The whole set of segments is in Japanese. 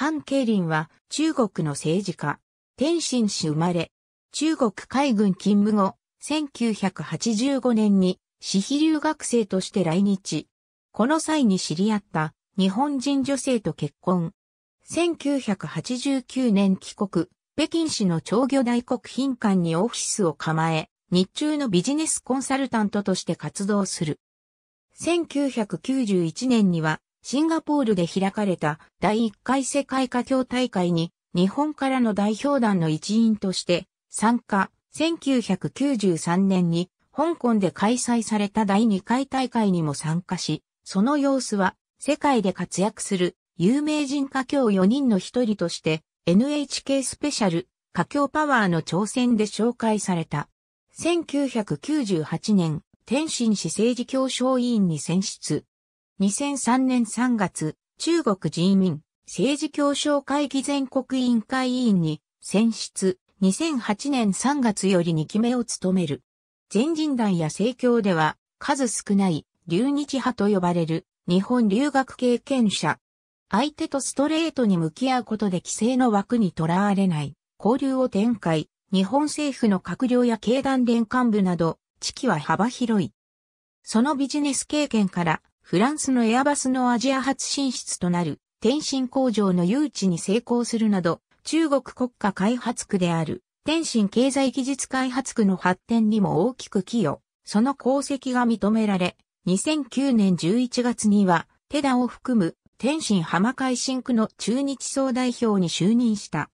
ハン・ケイリンは中国の政治家。天津市生まれ。中国海軍勤務後、1985年に私費留学生として来日。この際に知り合った日本人女性と結婚。1989年帰国、北京市の長魚大国賓館にオフィスを構え、日中のビジネスコンサルタントとして活動する。1991年にはシンガポールで開かれた第1回世界華僑大会に日本からの代表団の一員として参加。1993年に香港で開催された第2回大会にも参加し、その様子は世界で活躍する有名人華僑4人の一人として NHK スペシャル華僑パワーの挑戦で紹介された。1998年、天津市政治協商委員に選出。2003年3月、中国人民政治協商会議全国委員会委員に選出、2008年3月より2期目を務める。全人団や政教では数少ない留日派と呼ばれる日本留学経験者。相手とストレートに向き合うことで規制の枠にとらわれない交流を展開、日本政府の閣僚や経団連幹部など、地域は幅広い。そのビジネス経験からフランスのエアバスのアジア初進出となる天津工場の誘致に成功するなど、中国国家開発区である天津経済技術開発区の発展にも大きく寄与、その功績が認められ、2009年11月には、テダを含む天津浜海新区の中日総代表に就任した。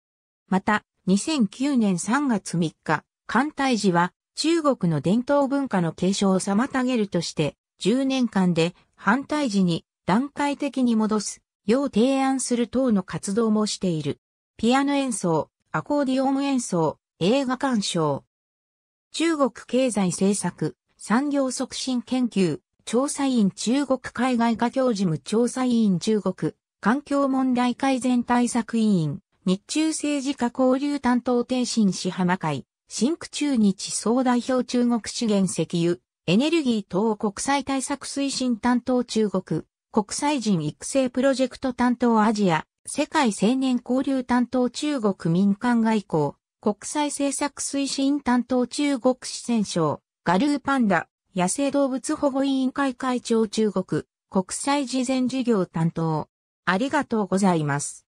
また、2009年3月3日、艦隊時は中国の伝統文化の継承を妨げるとして、10年間で反対時に段階的に戻す、要提案する等の活動もしている。ピアノ演奏、アコーディオン演奏、映画鑑賞。中国経済政策、産業促進研究、調査員中国海外科教事務調査委員中国、環境問題改善対策委員、日中政治家交流担当定新市浜会、新区中日総代表中国資源石油、エネルギー等国際対策推進担当中国、国際人育成プロジェクト担当アジア、世界青年交流担当中国民間外交、国際政策推進担当中国四川省、ガルーパンダ、野生動物保護委員会会長中国、国際事前事業担当。ありがとうございます。